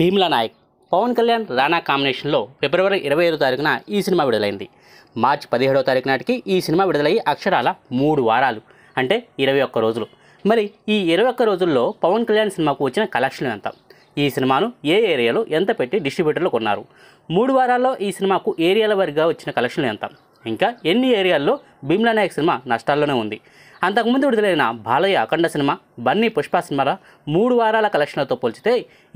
భీమ్లా నాయక్ పవన్ కళ్యాణ్ రానా కాంబినేషన్లో ఫిబ్రవరి ఇరవై ఐదో తారీఖున ఈ సినిమా విడుదలైంది మార్చి పదిహేడో తారీఖు నాటికి ఈ సినిమా విడుదలయ్యి అక్షరాల మూడు వారాలు అంటే ఇరవై ఒక్క రోజులు మరి ఈ ఇరవై ఒక్క రోజుల్లో పవన్ కళ్యాణ్ సినిమాకు వచ్చిన కలెక్షన్ ఎంత ఈ సినిమాను ఏ ఏరియాలో ఎంత పెట్టి డిస్ట్రిబ్యూటర్లు కొన్నారు మూడు వారాల్లో ఈ సినిమాకు ఏరియాల వారిగా వచ్చిన కలెక్షన్లు ఎంత ఇంకా ఎన్ని ఏరియాల్లో భీమ్లా నాయక్ సినిమా నష్టాల్లోనే ఉంది అంతకుముందు విడుదలైన బాలయ్య అఖండ సినిమా బన్నీ పుష్ప సినిమాల మూడు వారాల కలెక్షన్లతో పోల్చితే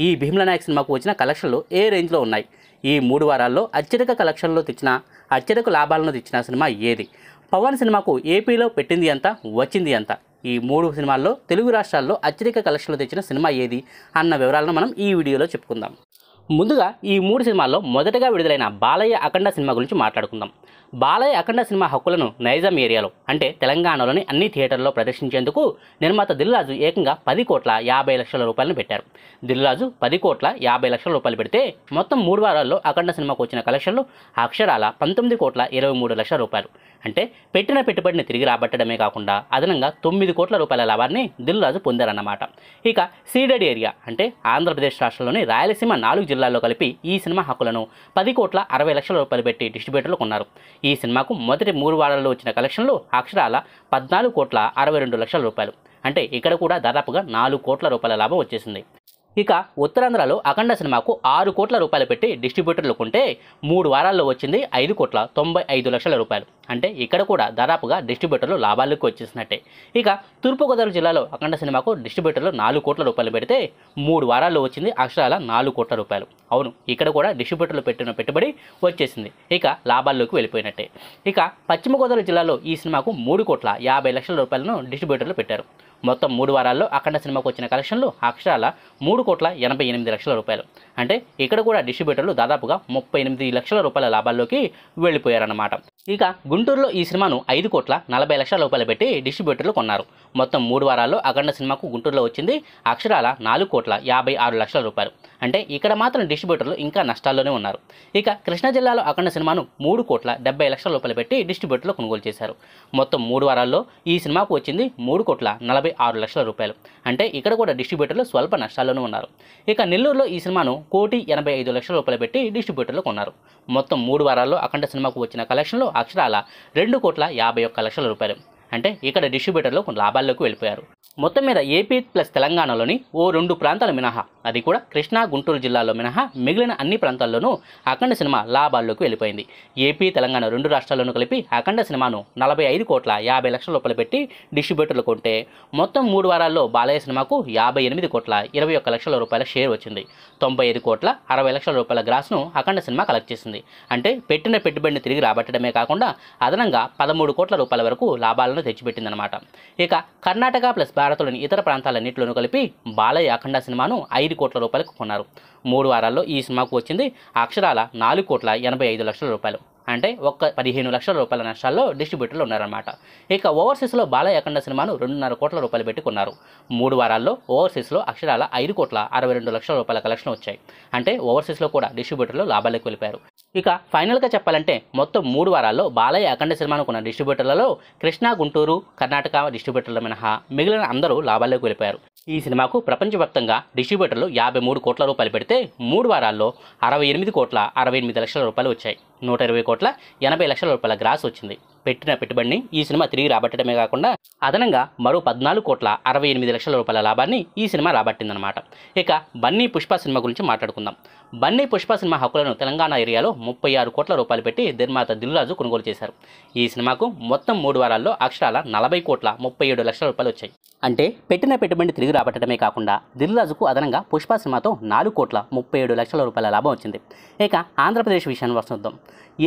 ఈ భీమ్ల నాయక్ సినిమాకు వచ్చిన కలెక్షన్లు ఏ రేంజ్లో ఉన్నాయి ఈ మూడు వారాల్లో అత్యధిక కలెక్షన్లు తెచ్చిన అత్యధిక లాభాలను తెచ్చిన సినిమా ఏది పవన్ సినిమాకు ఏపీలో పెట్టింది ఎంత వచ్చింది ఎంత ఈ మూడు సినిమాల్లో తెలుగు రాష్ట్రాల్లో అత్యధిక కలెక్షన్లు తెచ్చిన సినిమా ఏది అన్న వివరాలను మనం ఈ వీడియోలో చెప్పుకుందాం ముందుగా ఈ మూడు సినిమాల్లో మొదటగా విడుదలైన బాలయ్య అఖండ సినిమా గురించి మాట్లాడుకుందాం బాలయ్య అఖండ సినిమా హక్కులను నైజాం ఏరియాలో అంటే తెలంగాణలోని అన్ని థియేటర్లో ప్రదర్శించేందుకు నిర్మాత దిల్రాజు ఏకంగా పది కోట్ల యాభై లక్షల రూపాయలను పెట్టారు దిల్రాజు పది కోట్ల యాభై లక్షల రూపాయలు పెడితే మొత్తం మూడు వారాల్లో అఖండ సినిమాకు వచ్చిన కలెక్షన్లు అక్షరాల పంతొమ్మిది కోట్ల ఇరవై మూడు లక్షల రూపాయలు అంటే పెట్టిన పెట్టుబడిని తిరిగి రాబట్టడమే కాకుండా అదనంగా తొమ్మిది కోట్ల రూపాయల లాభాన్ని దిల్లురాజు పొందారన్నమాట ఇక సీడెడ్ ఏరియా అంటే ఆంధ్రప్రదేశ్ రాష్ట్రంలోని రాయలసీమ నాలుగు జిల్లాల్లో కలిపి ఈ సినిమా హక్కులను పది కోట్ల అరవై లక్షల రూపాయలు పెట్టి డిస్ట్రిబ్యూటర్లు కొన్నారు ఈ సినిమాకు మొదటి మూడు వారాల్లో వచ్చిన కలెక్షన్లు అక్షరాల పద్నాలుగు కోట్ల అరవై రెండు లక్షల రూపాయలు అంటే ఇక్కడ కూడా దాదాపుగా నాలుగు కోట్ల రూపాయల లాభం వచ్చేసింది ఇక ఉత్తరాంధ్రలో అఖండ సినిమాకు ఆరు కోట్ల రూపాయలు పెట్టి డిస్ట్రిబ్యూటర్లు కొంటే మూడు వారాల్లో వచ్చింది ఐదు కోట్ల తొంభై ఐదు లక్షల రూపాయలు అంటే ఇక్కడ కూడా దాదాపుగా డిస్ట్రిబ్యూటర్లు లాభాలకు వచ్చేసినట్టే ఇక తూర్పుగోదావరి జిల్లాలో అఖండ సినిమాకు డిస్ట్రిబ్యూటర్లు నాలుగు కోట్ల రూపాయలు పెడితే మూడు వారాల్లో వచ్చింది అక్షరాల నాలుగు కోట్ల రూపాయలు అవును ఇక్కడ కూడా డిస్ట్రిబ్యూటర్లు పెట్టిన పెట్టుబడి వచ్చేసింది ఇక లాభాల్లోకి వెళ్ళిపోయినట్టే ఇక పశ్చిమ గోదావరి జిల్లాలో ఈ సినిమాకు మూడు కోట్ల యాభై లక్షల రూపాయలను డిస్ట్రిబ్యూటర్లు పెట్టారు మొత్తం మూడు వారాల్లో అఖండ సినిమాకు వచ్చిన కలెక్షన్లు అక్షరాల మూడు కోట్ల ఎనభై ఎనిమిది లక్షల రూపాయలు అంటే ఇక్కడ కూడా డిస్ట్రిబ్యూటర్లు దాదాపుగా ముప్పై ఎనిమిది లక్షల రూపాయల లాభాల్లోకి వెళ్ళిపోయారన్నమాట ఇక గుంటూరులో ఈ సినిమాను ఐదు కోట్ల నలభై లక్షల రూపాయలు పెట్టి డిస్ట్రిబ్యూటర్లు కొన్నారు మొత్తం మూడు వారాల్లో అఖండ సినిమాకు గుంటూరులో వచ్చింది అక్షరాల నాలుగు కోట్ల యాభై ఆరు లక్షల రూపాయలు అంటే ఇక్కడ మాత్రం డిస్ట్రిబ్యూటర్లు ఇంకా నష్టాల్లోనే ఉన్నారు ఇక కృష్ణా జిల్లాలో అఖండ సినిమాను మూడు కోట్ల డెబ్బై లక్షల రూపాయలు పెట్టి డిస్ట్రిబ్యూటర్లు కొనుగోలు చేశారు మొత్తం మూడు వారాల్లో ఈ సినిమాకు వచ్చింది మూడు కోట్ల నలభై ఆరు లక్షల రూపాయలు అంటే ఇక్కడ కూడా డిస్ట్రిబ్యూటర్లు స్వల్ప నష్టాల్లోనే ఉన్నారు ఇక నెల్లూరులో ఈ సినిమాను కోటి ఎనభై ఐదు లక్షల రూపాయలు పెట్టి డిస్ట్రిబ్యూటర్లు కొన్నారు మొత్తం మూడు వారాల్లో అఖండ సినిమాకు వచ్చిన కలెక్షన్లో అక్షరాల రెండు కోట్ల యాభై ఒక్క లక్షల రూపాయలు అంటే ఇక్కడ డిస్ట్రిబ్యూటర్లు లాభాల్లోకి వెళ్ళిపోయారు మొత్తం మీద ఏపీ ప్లస్ తెలంగాణలోని ఓ రెండు ప్రాంతాలు మినహా అది కూడా కృష్ణా గుంటూరు జిల్లాలో మినహా మిగిలిన అన్ని ప్రాంతాల్లోనూ అఖండ సినిమా లాభాల్లోకి వెళ్ళిపోయింది ఏపీ తెలంగాణ రెండు రాష్ట్రాల్లోనూ కలిపి అఖండ సినిమాను నలభై ఐదు కోట్ల యాభై లక్షల రూపాయలు పెట్టి డిస్ట్రిబ్యూటర్లు కొంటే మొత్తం మూడు వారాల్లో బాలయ్య సినిమాకు యాభై ఎనిమిది కోట్ల ఇరవై ఒక్క లక్షల రూపాయల షేర్ వచ్చింది తొంభై ఐదు కోట్ల అరవై లక్షల రూపాయల గ్రాస్ను అఖండ సినిమా కలెక్ట్ చేసింది అంటే పెట్టిన పెట్టుబడిని తిరిగి రాబట్టడమే కాకుండా అదనంగా పదమూడు కోట్ల రూపాయల వరకు లాభాలను తెచ్చిపెట్టిందనమాట ఇక కర్ణాటక ప్లస్ భారత్లోని ఇతర ప్రాంతాలన్నింటిలోనూ కలిపి బాలయ్య అఖండ సినిమాను ఐదు తొమ్మిది కోట్ల రూపాయలకు కొన్నారు మూడు వారాల్లో ఈ సినిమాకు వచ్చింది అక్షరాల నాలుగు కోట్ల ఎనభై ఐదు లక్షల రూపాయలు అంటే ఒక్క పదిహేను లక్షల రూపాయల నష్టాల్లో డిస్ట్రిబ్యూటర్లు ఉన్నారన్నమాట ఇక ఓవర్సీస్లో బాలయ్య అఖండ సినిమాను రెండున్నర కోట్ల రూపాయలు పెట్టుకున్నారు మూడు వారాల్లో ఓవర్సీస్లో అక్షరాల ఐదు కోట్ల అరవై రెండు లక్షల రూపాయల కలెక్షన్ వచ్చాయి అంటే ఓవర్సీస్లో కూడా డిస్ట్రిబ్యూటర్లు లాభాలే కోల్పోయారు ఇక ఫైనల్గా చెప్పాలంటే మొత్తం మూడు వారాల్లో బాలయ్య అఖండ సినిమాను కొన్న డిస్ట్రిబ్యూటర్లలో కృష్ణా గుంటూరు కర్ణాటక డిస్ట్రిబ్యూటర్ల మినహా మిగిలిన అందరూ లాభాలే కోల్పోయారు ఈ సినిమాకు ప్రపంచవ్యాప్తంగా డిస్ట్రిబ్యూటర్లు యాభై మూడు కోట్ల రూపాయలు పెడితే మూడు వారాల్లో అరవై ఎనిమిది కోట్ల అరవై ఎనిమిది లక్షల రూపాయలు వచ్చాయి నూట ఇరవై కోట్ల ఎనభై లక్షల రూపాయల గ్రాస్ వచ్చింది పెట్టిన పెట్టుబడిని ఈ సినిమా తిరిగి రాబట్టడమే కాకుండా అదనంగా మరో పద్నాలుగు కోట్ల అరవై ఎనిమిది లక్షల రూపాయల లాభాన్ని ఈ సినిమా రాబట్టిందనమాట ఇక బన్నీ పుష్ప సినిమా గురించి మాట్లాడుకుందాం బన్నీ పుష్ప సినిమా హక్కులను తెలంగాణ ఏరియాలో ముప్పై ఆరు కోట్ల రూపాయలు పెట్టి నిర్మాత దిల్రాజు కొనుగోలు చేశారు ఈ సినిమాకు మొత్తం మూడు వారాల్లో అక్షరాల నలభై కోట్ల ముప్పై ఏడు లక్షల రూపాయలు వచ్చాయి అంటే పెట్టిన పెట్టుబడి తిరిగి రాబట్టడమే కాకుండా దిల్రాజుకు అదనంగా పుష్ప సినిమాతో నాలుగు కోట్ల ముప్పై ఏడు లక్షల రూపాయల లాభం వచ్చింది ఇక ఆంధ్రప్రదేశ్ విషయాన్ని వస్తుందాం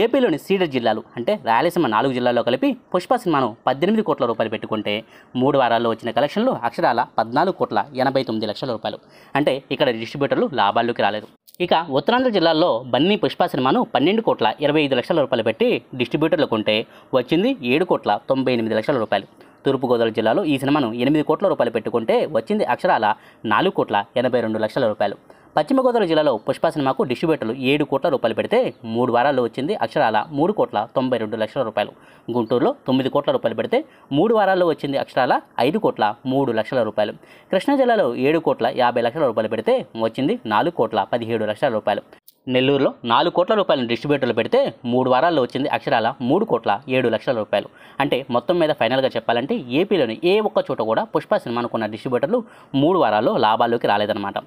ఏపీలోని సీడర్ జిల్లాలు అంటే రాయలసీమ నాలుగు జిల్లాల్లో కలిపి పుష్ప సినిమాను పద్దెనిమిది కోట్ల రూపాయలు పెట్టుకుంటే మూడు వారాల్లో వచ్చిన కలెక్షన్లు అక్షరాల పద్నాలుగు కోట్ల ఎనభై తొమ్మిది లక్షల రూపాయలు అంటే ఇక్కడ డిస్ట్రిబ్యూటర్లు లాభాల్లోకి రాలేదు ఇక ఉత్తరాంధ్ర జిల్లాల్లో బన్నీ పుష్ప సినిమాను పన్నెండు కోట్ల ఇరవై ఐదు లక్షల రూపాయలు పెట్టి డిస్ట్రిబ్యూటర్లు కొంటే వచ్చింది ఏడు కోట్ల తొంభై ఎనిమిది లక్షల రూపాయలు తూర్పుగోదావరి జిల్లాలో ఈ సినిమాను ఎనిమిది కోట్ల రూపాయలు పెట్టుకుంటే వచ్చింది అక్షరాల నాలుగు కోట్ల ఎనభై రెండు లక్షల రూపాయలు పశ్చిమ గోదావరి జిల్లాలో పుష్ప సినిమాకు డిస్ట్రిబ్యూటర్లు ఏడు కోట్ల రూపాయలు పెడితే మూడు వారాల్లో వచ్చింది అక్షరాల మూడు కోట్ల తొంభై రెండు లక్షల రూపాయలు గుంటూరులో తొమ్మిది కోట్ల రూపాయలు పెడితే మూడు వారాల్లో వచ్చింది అక్షరాల ఐదు కోట్ల మూడు లక్షల రూపాయలు కృష్ణా జిల్లాలో ఏడు కోట్ల యాభై లక్షల రూపాయలు పెడితే వచ్చింది నాలుగు కోట్ల పదిహేడు లక్షల రూపాయలు నెల్లూరులో నాలుగు కోట్ల రూపాయలను డిస్ట్రిబ్యూటర్లు పెడితే మూడు వారాల్లో వచ్చింది అక్షరాల మూడు కోట్ల ఏడు లక్షల రూపాయలు అంటే మొత్తం మీద ఫైనల్గా చెప్పాలంటే ఏపీలోని ఏ ఒక్క చోట కూడా పుష్ప సినిమానుకున్న డిస్ట్రిబ్యూటర్లు మూడు వారాల్లో లాభాల్లోకి రాలేదన్నమాట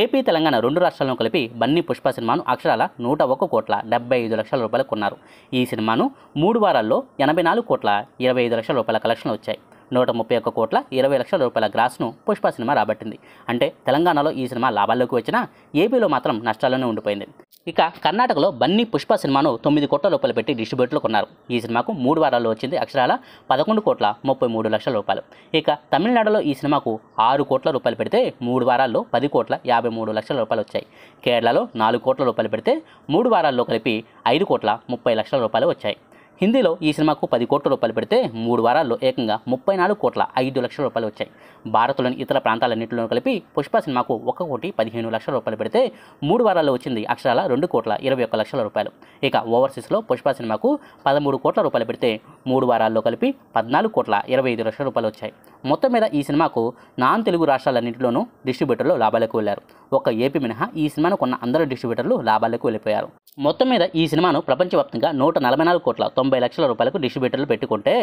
ఏపీ తెలంగాణ రెండు రాష్ట్రాలను కలిపి బన్నీ పుష్ప సినిమాను అక్షరాల నూట ఒక్క కోట్ల డెబ్బై ఐదు లక్షల రూపాయలు కొన్నారు ఈ సినిమాను మూడు వారాల్లో ఎనభై నాలుగు కోట్ల ఇరవై ఐదు లక్షల రూపాయల కలెక్షన్లు వచ్చాయి నూట ముప్పై ఒక్క కోట్ల ఇరవై లక్షల రూపాయల గ్రాస్ను పుష్ప సినిమా రాబట్టింది అంటే తెలంగాణలో ఈ సినిమా లాభాల్లోకి వచ్చినా ఏపీలో మాత్రం నష్టాల్లోనే ఉండిపోయింది ఇక కర్ణాటకలో బన్నీ పుష్ప సినిమాను తొమ్మిది కోట్ల రూపాయలు పెట్టి డిస్ట్రిబ్యూటర్లు కొన్నారు ఈ సినిమాకు మూడు వారాల్లో వచ్చింది అక్షరాల పదకొండు కోట్ల ముప్పై మూడు లక్షల రూపాయలు ఇక తమిళనాడులో ఈ సినిమాకు ఆరు కోట్ల రూపాయలు పెడితే మూడు వారాల్లో పది కోట్ల యాభై మూడు లక్షల రూపాయలు వచ్చాయి కేరళలో నాలుగు కోట్ల రూపాయలు పెడితే మూడు వారాల్లో కలిపి ఐదు కోట్ల ముప్పై లక్షల రూపాయలు వచ్చాయి హిందీలో ఈ సినిమాకు పది కోట్ల రూపాయలు పెడితే మూడు వారాల్లో ఏకంగా ముప్పై నాలుగు కోట్ల ఐదు లక్షల రూపాయలు వచ్చాయి భారత్లోని ఇతర ప్రాంతాలన్నింటిలో కలిపి పుష్ప సినిమాకు ఒక కోటి పదిహేను లక్షల రూపాయలు పెడితే మూడు వారాల్లో వచ్చింది అక్షరాల రెండు కోట్ల ఇరవై ఒక్క లక్షల రూపాయలు ఇక ఓవర్సీస్లో పుష్ప సినిమాకు పదమూడు కోట్ల రూపాయలు పెడితే మూడు వారాల్లో కలిపి పద్నాలుగు కోట్ల ఇరవై ఐదు లక్షల రూపాయలు వచ్చాయి మొత్తం మీద ఈ సినిమాకు నాన్ తెలుగు రాష్ట్రాలన్నింటిలోనూ డిస్ట్రిబ్యూటర్లు లాభాలకు వెళ్ళారు ఒక ఏపీ మినహా ఈ సినిమాను కొన్న అందరు డిస్ట్రిబ్యూటర్లు లాభాలకు వెళ్ళిపోయారు మొత్తం మీద ఈ సినిమాను ప్రపంచవ్యాప్తంగా నూట నలభై నాలుగు కోట్ల తొంభై లక్షల రూపాయలకు డిస్ట్రిబ్యూటర్లు పెట్టుకుంటే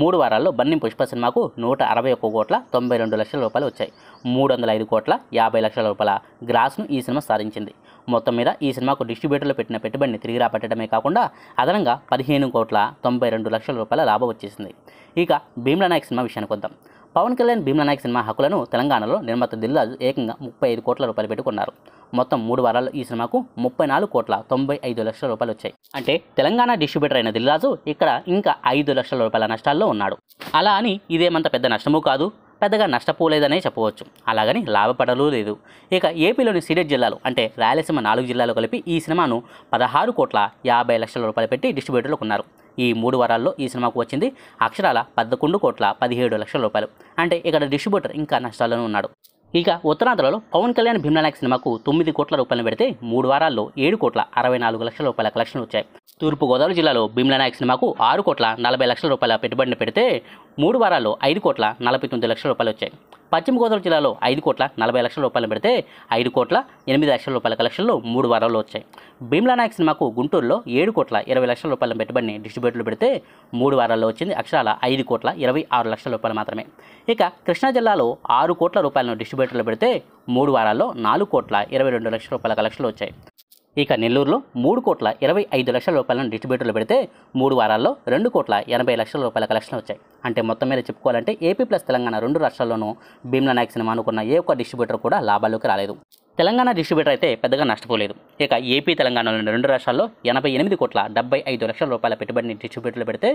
మూడు వారాల్లో బన్నీ పుష్ప సినిమాకు నూట అరవై ఒక్క కోట్ల తొంభై రెండు లక్షల రూపాయలు వచ్చాయి మూడు వందల ఐదు కోట్ల యాభై లక్షల రూపాయల గ్రాస్ను ఈ సినిమా సాధించింది మొత్తం మీద ఈ సినిమాకు డిస్ట్రిబ్యూటర్లు పెట్టిన పెట్టుబడిని తిరిగి రాబట్టడమే కాకుండా అదనంగా పదిహేను కోట్ల తొంభై రెండు లక్షల రూపాయల లాభం వచ్చేసింది ఇక భీమ్లా నాయక్ సినిమా విషయానికి వద్దాం పవన్ కళ్యాణ్ భీమ్ల నాయక్ సినిమా హక్కులను తెలంగాణలో నిర్మాత దిల్రాజు ఏకంగా ముప్పై ఐదు కోట్ల రూపాయలు పెట్టుకున్నారు మొత్తం మూడు వారాల్లో ఈ సినిమాకు ముప్పై నాలుగు కోట్ల తొంభై ఐదు లక్షల రూపాయలు వచ్చాయి అంటే తెలంగాణ డిస్ట్రిబ్యూటర్ అయిన దిల్రాజు ఇక్కడ ఇంకా ఐదు లక్షల రూపాయల నష్టాల్లో ఉన్నాడు అలా అని ఇదేమంత పెద్ద నష్టమూ కాదు పెద్దగా నష్టపోలేదనే చెప్పవచ్చు అలాగని లాభపడలు లేదు ఇక ఏపీలోని సిరెడ్ జిల్లాలు అంటే రాయలసీమ నాలుగు జిల్లాలు కలిపి ఈ సినిమాను పదహారు కోట్ల యాభై లక్షల రూపాయలు పెట్టి డిస్ట్రిబ్యూటర్లు కొన్నారు ఈ మూడు వారాల్లో ఈ సినిమాకు వచ్చింది అక్షరాల పదకొండు కోట్ల పదిహేడు లక్షల రూపాయలు అంటే ఇక్కడ డిస్ట్రిబ్యూటర్ ఇంకా నష్టాల్లోనే ఉన్నాడు ఇక ఉత్తరాంధ్రలో పవన్ కళ్యాణ్ భీమ్లా సినిమాకు తొమ్మిది కోట్ల రూపాయలు పెడితే మూడు వారాల్లో ఏడు కోట్ల అరవై నాలుగు లక్షల రూపాయల కలెక్షన్లు వచ్చాయి తూర్పుగోదావరి జిల్లాలో నాయక్ సినిమాకు ఆరు కోట్ల నలభై లక్షల రూపాయల పెట్టుబడిని పెడితే మూడు వారాల్లో ఐదు కోట్ల నలభై తొమ్మిది లక్షల రూపాయలు వచ్చాయి పశ్చిమ గోదావరి జిల్లాలో ఐదు కోట్ల నలభై లక్షల రూపాయలు పెడితే ఐదు కోట్ల ఎనిమిది లక్షల రూపాయల కలెక్షన్లు మూడు వారాల్లో వచ్చాయి భీమ్లా నాయక్ సినిమాకు గుంటూరులో ఏడు కోట్ల ఇరవై లక్షల రూపాయల పెట్టుబడిని డిస్ట్రిబ్యూటర్లు పెడితే మూడు వారాల్లో వచ్చింది అక్షరాల ఐదు కోట్ల ఇరవై ఆరు లక్షల రూపాయలు మాత్రమే ఇక కృష్ణా జిల్లాలో ఆరు కోట్ల రూపాయలను డిస్ట్రిబ్యూటర్లు పెడితే మూడు వారాల్లో నాలుగు కోట్ల ఇరవై రెండు లక్షల రూపాయల కలెక్షన్లు వచ్చాయి ఇక నెల్లూరులో మూడు కోట్ల ఇరవై ఐదు లక్షల రూపాయలను డిస్ట్రిబ్యూటర్లు పెడితే మూడు వారాల్లో రెండు కోట్ల ఎనభై లక్షల రూపాయల కలెక్షన్ వచ్చాయి అంటే మొత్తం మీద చెప్పుకోవాలంటే ఏపీ ప్లస్ తెలంగాణ రెండు రాష్ట్రాల్లోనూ భీమ్లా నాయక్ సినిమా అనుకున్న ఏ ఒక్క డిస్ట్రిబ్యూటర్ కూడా లాభాల్లోకి రాలేదు తెలంగాణ డిస్ట్రిబ్యూటర్ అయితే పెద్దగా నష్టపోలేదు ఇక ఏపీ తెలంగాణలోని రెండు రాష్ట్రాల్లో ఎనభై ఎనిమిది కోట్ల డెబ్బై ఐదు లక్షల రూపాయల పెట్టుబడిని డిస్ట్రిబ్యూటర్లు పెడితే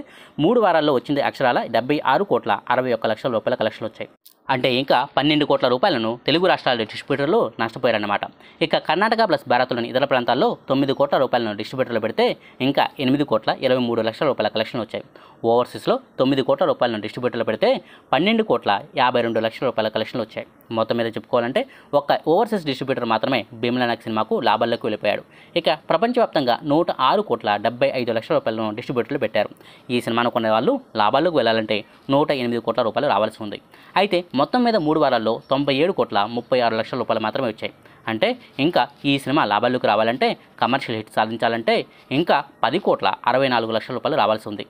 మూడు వారాల్లో వచ్చింది అక్షరాల డెబ్బై ఆరు కోట్ల అరవై ఒక్క లక్షల రూపాయల కలెక్షన్లు వచ్చాయి అంటే ఇంకా పన్నెండు కోట్ల రూపాయలను తెలుగు రాష్ట్రాల డిస్ట్రిబ్యూటర్లు నష్టపోయారన్నమాట ఇక కర్ణాటక ప్లస్ భారత్లోని ఇతర ప్రాంతాల్లో తొమ్మిది కోట్ల రూపాయలను డిస్ట్రిబ్యూటర్లు పెడితే ఇంకా ఎనిమిది కోట్ల ఇరవై మూడు లక్షల రూపాయల కలెక్షన్ వచ్చాయి ఓవర్సీస్లో తొమ్మిది కోట్ల రూపాయలను డిస్ట్రిబ్యూటర్లు పెడితే పన్నెండు కోట్ల యాభై రెండు లక్షల రూపాయల కలెక్షన్లు వచ్చాయి మొత్తం మీద చెప్పుకోవాలంటే ఒక్క ఓవర్సీస్ డిస్ట్రిబ్యూటర్ మాత్రమే భీమ్లనాక్ సినిమాకు లాభాల్లోకి వెళ్ళిపోయాడు ఇక ప్రపంచవ్యాప్తంగా నూట ఆరు కోట్ల డెబ్బై ఐదు లక్షల రూపాయలను డిస్ట్రిబ్యూటర్లు పెట్టారు ఈ సినిమాను కొనే వాళ్ళు లాభాల్లోకి వెళ్ళాలంటే నూట ఎనిమిది కోట్ల రూపాయలు రావాల్సి ఉంది అయితే మొత్తం మీద మూడు వారాల్లో తొంభై ఏడు కోట్ల ముప్పై ఆరు లక్షల రూపాయలు మాత్రమే వచ్చాయి అంటే ఇంకా ఈ సినిమా లాభాల్లోకి రావాలంటే కమర్షియల్ హిట్ సాధించాలంటే ఇంకా పది కోట్ల అరవై నాలుగు లక్షల రూపాయలు రావాల్సి ఉంది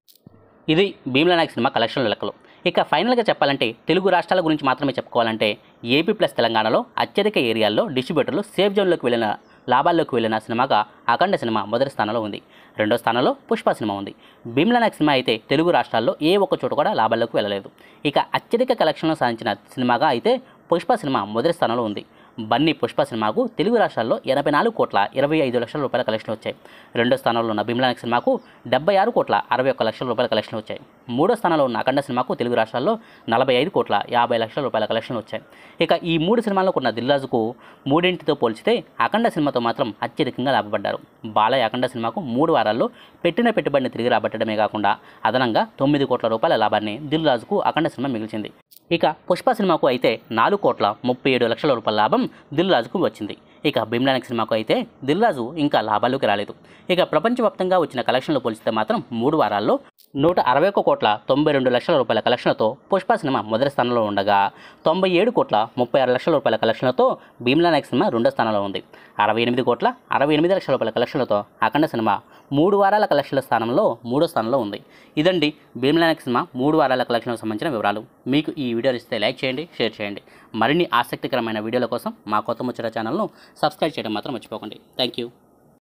ఇది భీమ్లా నాయక్ సినిమా కలెక్షన్ల లెక్కలు ఇక ఫైనల్గా చెప్పాలంటే తెలుగు రాష్ట్రాల గురించి మాత్రమే చెప్పుకోవాలంటే ఏపీ ప్లస్ తెలంగాణలో అత్యధిక ఏరియాల్లో డిస్ట్రిబ్యూటర్లు సేఫ్ జోన్లోకి వెళ్ళిన లాభాల్లోకి వెళ్ళిన సినిమాగా అఖండ సినిమా మొదటి స్థానంలో ఉంది రెండో స్థానంలో పుష్ప సినిమా ఉంది భీమ్లనాక్ సినిమా అయితే తెలుగు రాష్ట్రాల్లో ఏ ఒక్క చోట కూడా లాభాల్లోకి వెళ్ళలేదు ఇక అత్యధిక కలెక్షన్లు సాధించిన సినిమాగా అయితే పుష్ప సినిమా మొదటి స్థానంలో ఉంది బన్నీ పుష్ప సినిమాకు తెలుగు రాష్ట్రాల్లో ఎనభై నాలుగు కోట్ల ఇరవై ఐదు లక్షల రూపాయల కలెక్షన్ వచ్చాయి రెండో స్థానంలో ఉన్న భీమలాన సినిమాకు డెబ్బై ఆరు కోట్ల అరవై ఒక్క లక్షల రూపాయల కలెక్షన్ వచ్చాయి మూడో స్థానంలో ఉన్న అఖండ సినిమాకు తెలుగు రాష్ట్రాల్లో నలభై ఐదు కోట్ల యాభై లక్షల రూపాయల కలెక్షన్ వచ్చాయి ఇక ఈ మూడు సినిమాల్లో ఉన్న దిల్రాజుకు మూడింటితో పోల్చితే అఖండ సినిమాతో మాత్రం అత్యధికంగా లాభపడ్డారు బాలయ్య అఖండ సినిమాకు మూడు వారాల్లో పెట్టిన పెట్టుబడిని తిరిగి రాబట్టడమే కాకుండా అదనంగా తొమ్మిది కోట్ల రూపాయల లాభాన్ని దిల్రాజుకు అఖండ సినిమా మిగిల్చింది ఇక పుష్ప సినిమాకు అయితే నాలుగు కోట్ల ముప్పై ఏడు లక్షల రూపాయల లాభం దిల్ రాజుకు వచ్చింది ఇక భీమ్లానక్ సినిమాకు అయితే దిల్ రాజు ఇంకా లాభాల్లోకి రాలేదు ఇక ప్రపంచవ్యాప్తంగా వచ్చిన కలెక్షన్లు పోలిస్తే మాత్రం మూడు వారాల్లో నూట అరవై ఒక కోట్ల తొంభై రెండు లక్షల రూపాయల కలెక్షన్లతో పుష్ప సినిమా మొదటి స్థానంలో ఉండగా తొంభై ఏడు కోట్ల ముప్పై ఆరు లక్షల రూపాయల కలెక్షన్లతో భీమ్లానక్ సినిమా రెండో స్థానంలో ఉంది అరవై ఎనిమిది కోట్ల అరవై ఎనిమిది లక్షల రూపాయల కలెక్షన్లతో అఖండ సినిమా మూడు వారాల కలెక్షన్ల స్థానంలో మూడో స్థానంలో ఉంది ఇదండి భీమ్లా సినిమా మూడు వారాల కలెక్షన్కు సంబంధించిన వివరాలు మీకు ఈ వీడియోలు ఇస్తే లైక్ చేయండి షేర్ చేయండి మరిన్ని ఆసక్తికరమైన వీడియోల కోసం మా కొత్త ముచ్చట ఛానల్ను సబ్స్క్రైబ్ చేయడం మాత్రం మర్చిపోకండి థ్యాంక్ యూ